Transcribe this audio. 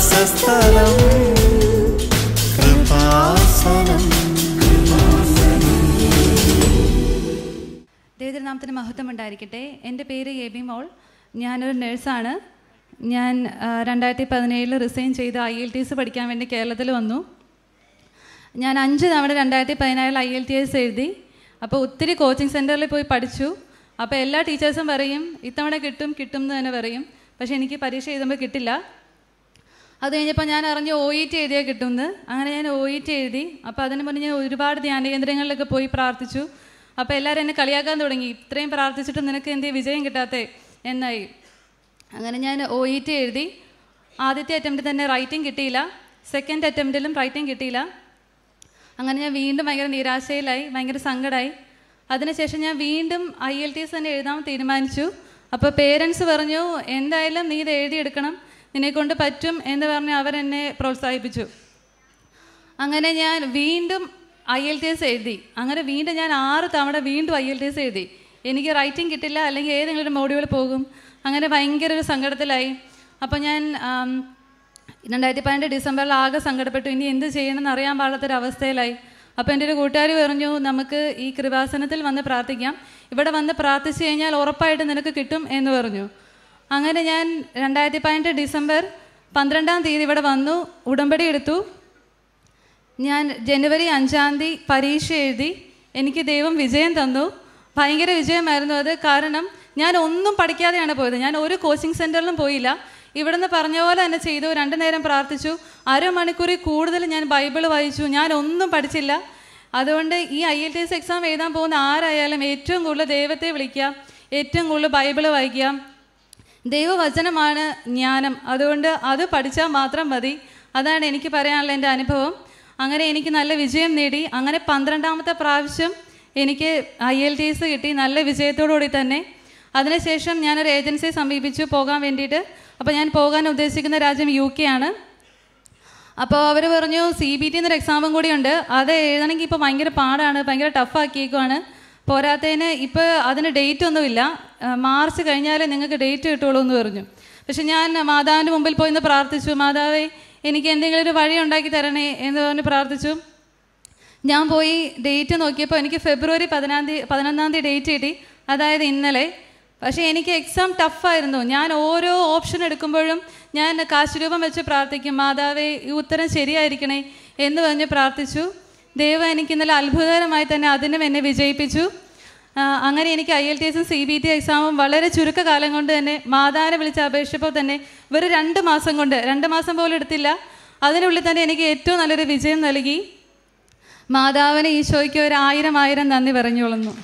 വാസസ്ഥലം മഹത്വം ഉണ്ടായിരിക്കട്ടെ എൻ്റെ പേര് എ ബി മോൾ ഞാനൊരു നേഴ്സാണ് ഞാൻ രണ്ടായിരത്തി പതിനേഴിൽ റിസൈൻ ചെയ്ത് ഐ എൽ ടി എസ് പഠിക്കാൻ വേണ്ടി കേരളത്തിൽ വന്നു ഞാൻ അഞ്ച് തവണ രണ്ടായിരത്തി പതിനാറിൽ ഐ എൽ ടി എസ് എഴുതി അപ്പോൾ ഒത്തിരി കോച്ചിങ് സെൻറ്ററിൽ പോയി പഠിച്ചു അപ്പോൾ എല്ലാ ടീച്ചേഴ്സും പറയും ഇത്തവണ കിട്ടും കിട്ടും എന്ന് തന്നെ പറയും പക്ഷേ എനിക്ക് പരീക്ഷ എഴുതുമ്പോൾ കിട്ടില്ല അത് കഴിഞ്ഞപ്പോൾ ഞാൻ അറിഞ്ഞ് ഒ ഇ e ടി എഴുതിയാൽ കിട്ടുമെന്ന് അങ്ങനെ ഞാൻ ഒ ഇ ടി എഴുതി അപ്പോൾ അതിന് മുന്നേ ഞാൻ ഒരുപാട് ധ്യാന കേന്ദ്രങ്ങളിലൊക്കെ പോയി പ്രാർത്ഥിച്ചു അപ്പോൾ എല്ലാവരും എന്നെ കളിയാക്കാൻ തുടങ്ങി ഇത്രയും പ്രാർത്ഥിച്ചിട്ട് നിനക്ക് എന്ത് വിജയം കിട്ടാത്തേ എന്നായി അങ്ങനെ ഞാൻ ഒ ഇ ടി എഴുതി ആദ്യത്തെ അറ്റംപ്റ്റ് തന്നെ റൈറ്റിംഗ് കിട്ടിയില്ല സെക്കൻഡ് അറ്റംപ്റ്റിലും റൈറ്റിംഗ് കിട്ടിയില്ല അങ്ങനെ ഞാൻ വീണ്ടും ഭയങ്കര നിരാശയിലായി ഭയങ്കര സങ്കടമായി അതിനുശേഷം ഞാൻ വീണ്ടും ഐ എൽ ടി എസ് തന്നെ എഴുതാൻ തീരുമാനിച്ചു അപ്പോൾ പേരൻസ് പറഞ്ഞു എന്തായാലും നീ ഇത് എഴുതിയെടുക്കണം നിന്നെക്കൊണ്ട് പറ്റും എന്ന് പറഞ്ഞ് അവരെന്നെ പ്രോത്സാഹിപ്പിച്ചു അങ്ങനെ ഞാൻ വീണ്ടും ഐ എൽ ടി എസ് എഴുതി അങ്ങനെ വീണ്ടും ഞാൻ ആറ് തവണ വീണ്ടും ഐ എൽ ടി എസ് എഴുതി എനിക്ക് റൈറ്റിംഗ് കിട്ടില്ല അല്ലെങ്കിൽ ഏതെങ്കിലും ഒരു മോഡ്യൂൾ പോകും അങ്ങനെ ഭയങ്കര ഒരു സങ്കടത്തിലായി അപ്പോൾ ഞാൻ രണ്ടായിരത്തി പതിനെട്ട് ഡിസംബറിൽ ആകെ സങ്കടപ്പെട്ടു ഇനി എന്ത് ചെയ്യണമെന്ന് അറിയാൻ പാടാത്തൊരവസ്ഥയിലായി അപ്പോൾ എൻ്റെ ഒരു കൂട്ടുകാർ പറഞ്ഞു നമുക്ക് ഈ കൃപാസനത്തിൽ വന്ന് പ്രാർത്ഥിക്കാം ഇവിടെ വന്ന് പ്രാർത്ഥിച്ചു കഴിഞ്ഞാൽ ഉറപ്പായിട്ട് നിനക്ക് കിട്ടും എന്ന് പറഞ്ഞു അങ്ങനെ ഞാൻ രണ്ടായിരത്തി പതിനെട്ട് ഡിസംബർ പന്ത്രണ്ടാം തീയതി ഇവിടെ വന്നു ഉടമ്പടി എടുത്തു ഞാൻ ജനുവരി അഞ്ചാം തീയതി പരീക്ഷ എഴുതി എനിക്ക് ദൈവം വിജയം തന്നു ഭയങ്കര വിജയമായിരുന്നു അത് കാരണം ഞാൻ ഒന്നും പഠിക്കാതെയാണ് പോയത് ഞാൻ ഒരു കോച്ചിങ് സെൻറ്ററിലും പോയില്ല നിന്ന് പറഞ്ഞ പോലെ തന്നെ ചെയ്തു രണ്ടു നേരം പ്രാർത്ഥിച്ചു അരമണിക്കൂറിൽ കൂടുതൽ ഞാൻ ബൈബിൾ വായിച്ചു ഞാൻ ഒന്നും പഠിച്ചില്ല അതുകൊണ്ട് ഈ I L IELTS exam എഴുതാൻ പോകുന്ന ആരായാലും ഏറ്റവും കൂടുതൽ ദൈവത്തെ വിളിക്കുക ഏറ്റവും കൂടുതൽ ബൈബിൾ വായിക്കുക ദൈവവചനമാണ് ജ്ഞാനം അതുകൊണ്ട് അത് പഠിച്ചാൽ മാത്രം മതി അതാണ് എനിക്ക് പറയാനുള്ള എൻ്റെ അനുഭവം അങ്ങനെ എനിക്ക് നല്ല വിജയം നേടി അങ്ങനെ പന്ത്രണ്ടാമത്തെ പ്രാവശ്യം എനിക്ക് ഐ എൽ ടി എസ് കിട്ടി നല്ല വിജയത്തോടുകൂടി തന്നെ അതിനുശേഷം ഞാനൊരു ഏജൻസിയെ സമീപിച്ചു പോകാൻ വേണ്ടിയിട്ട് അപ്പോൾ ഞാൻ പോകാൻ ഉദ്ദേശിക്കുന്ന രാജ്യം യു കെ ആണ് അപ്പോൾ അവർ പറഞ്ഞു സി ബി ടി എന്നൊരു എക്സാമും കൂടിയുണ്ട് അത് എഴുതണമെങ്കിൽ ഇപ്പോൾ ഭയങ്കര പാടാണ് ഭയങ്കര ടഫാക്കിയേക്കുവാണ് പോരാത്തതിന് ഇപ്പോൾ അതിന് ഡേറ്റ് ഒന്നുമില്ല മാർച്ച് കഴിഞ്ഞാലേ നിങ്ങൾക്ക് ഡേറ്റ് കിട്ടുള്ളൂ എന്ന് പറഞ്ഞു പക്ഷെ ഞാൻ മാതാവിൻ്റെ മുമ്പിൽ പോയി എന്ന് പ്രാർത്ഥിച്ചു മാതാവേ എനിക്ക് എന്തെങ്കിലും ഒരു വഴി ഉണ്ടാക്കി തരണേ എന്ന് പറഞ്ഞ് പ്രാർത്ഥിച്ചു ഞാൻ പോയി ഡേറ്റ് നോക്കിയപ്പോൾ എനിക്ക് ഫെബ്രുവരി പതിനാം തീയതി പതിനൊന്നാം തീയതി ഡേറ്റ് കിട്ടി അതായത് ഇന്നലെ പക്ഷേ എനിക്ക് എക്സാം ടഫായിരുന്നു ഞാൻ ഓരോ ഓപ്ഷൻ എടുക്കുമ്പോഴും ഞാൻ കാശുരൂപം വെച്ച് പ്രാർത്ഥിക്കും മാതാവേ ഈ ഉത്തരം ശരിയായിരിക്കണേ എന്ന് പറഞ്ഞ് പ്രാർത്ഥിച്ചു ദൈവം എനിക്ക് ഇന്നലെ അത്ഭുതകരമായി തന്നെ അതിനും എന്നെ വിജയിപ്പിച്ചു അങ്ങനെ എനിക്ക് ഐ എൽ ടി എസും സി ബി ടി എക്സാമും വളരെ ചുരുക്ക കാലം കൊണ്ട് തന്നെ മാതാവിനെ വിളിച്ച് അപേക്ഷിച്ചപ്പോൾ തന്നെ വെറും രണ്ട് മാസം കൊണ്ട് രണ്ട് മാസം പോലും എടുത്തില്ല അതിനുള്ളിൽ തന്നെ എനിക്ക് ഏറ്റവും നല്ലൊരു വിജയം നൽകി മാതാവിനെ ഈശോയ്ക്ക് ഒരു ആയിരം ആയിരം നന്ദി പറഞ്ഞുകൊള്ളുന്നു